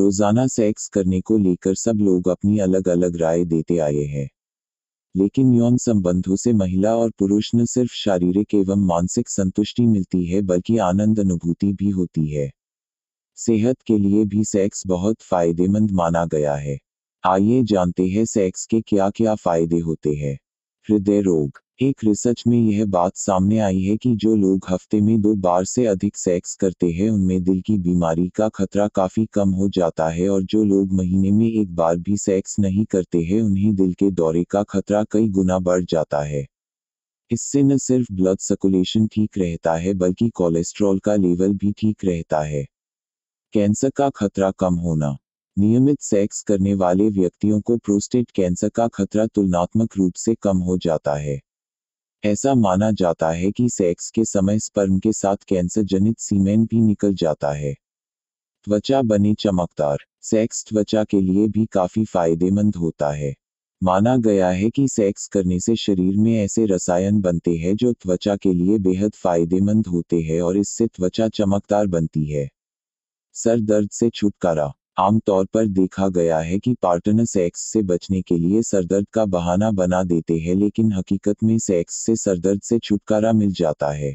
रोजाना सेक्स करने को लेकर सब लोग अपनी अलग अलग राय देते आए हैं लेकिन यौन संबंधों से महिला और पुरुष न सिर्फ शारीरिक एवं मानसिक संतुष्टि मिलती है बल्कि आनंद अनुभूति भी होती है सेहत के लिए भी सेक्स बहुत फायदेमंद माना गया है आइए जानते हैं सेक्स के क्या क्या फायदे होते हैं हृदय रोग एक रिसर्च में यह बात सामने आई है कि जो लोग हफ्ते में दो बार से अधिक सेक्स करते हैं उनमें दिल की बीमारी का खतरा काफी कम हो जाता है और जो लोग महीने में एक बार भी सेक्स नहीं करते हैं उन्हें दिल के दौरे का खतरा कई गुना बढ़ जाता है इससे न सिर्फ ब्लड सर्कुलेशन ठीक रहता है बल्कि कोलेस्ट्रॉल का लेवल भी ठीक रहता है कैंसर का खतरा कम होना नियमित सेक्स करने वाले व्यक्तियों को प्रोस्टेट कैंसर का खतरा तुलनात्मक रूप से कम हो जाता है ऐसा माना जाता है कि सेक्स के समय स्पर्म के साथ कैंसर जनित सीमेन भी निकल जाता है त्वचा बने चमकदार सेक्स त्वचा के लिए भी काफी फायदेमंद होता है माना गया है कि सेक्स करने से शरीर में ऐसे रसायन बनते हैं जो त्वचा के लिए बेहद फायदेमंद होते हैं और इससे त्वचा चमकदार बनती है सर दर्द से छुटकारा आमतौर पर देखा गया है कि पार्टनर सेक्स से बचने के लिए सरदर्द का बहाना बना देते हैं लेकिन हकीकत में सेक्स से सरदर्द से छुटकारा मिल जाता है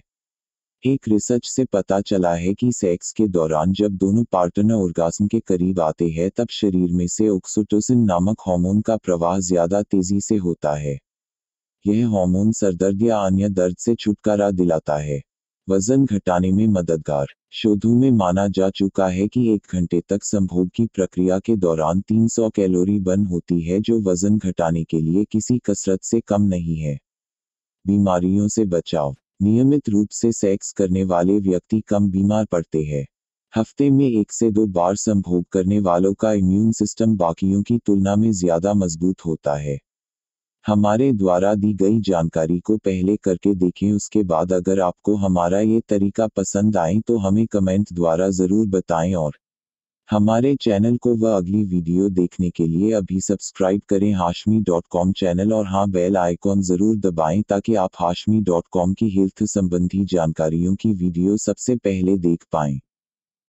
एक रिसर्च से पता चला है कि सेक्स के दौरान जब दोनों पार्टनर ओर्गाज्म के करीब आते हैं तब शरीर में से ओक्सोटोसिन नामक हार्मोन का प्रवाह ज्यादा तेजी से होता है यह हार्मोन सरदर्द या अन्य दर्द से छुटकारा दिलाता है वजन घटाने में मददगार शोधों में माना जा चुका है कि एक घंटे तक संभोग की प्रक्रिया के दौरान 300 कैलोरी बर्न होती है जो वजन घटाने के लिए किसी कसरत से कम नहीं है बीमारियों से बचाव नियमित रूप से सेक्स करने वाले व्यक्ति कम बीमार पड़ते हैं हफ्ते में एक से दो बार संभोग करने वालों का इम्यून सिस्टम बाकियों की तुलना में ज्यादा मजबूत होता है हमारे द्वारा दी गई जानकारी को पहले करके देखें उसके बाद अगर आपको हमारा ये तरीका पसंद आए तो हमें कमेंट द्वारा ज़रूर बताएं और हमारे चैनल को वह अगली वीडियो देखने के लिए अभी सब्सक्राइब करें हाशमी डॉट कॉम चैनल और हाँ बेल आइकॉन ज़रूर दबाएं ताकि आप हाशमी डॉट कॉम की हेल्थ संबंधी जानकारियों की वीडियो सबसे पहले देख पाएं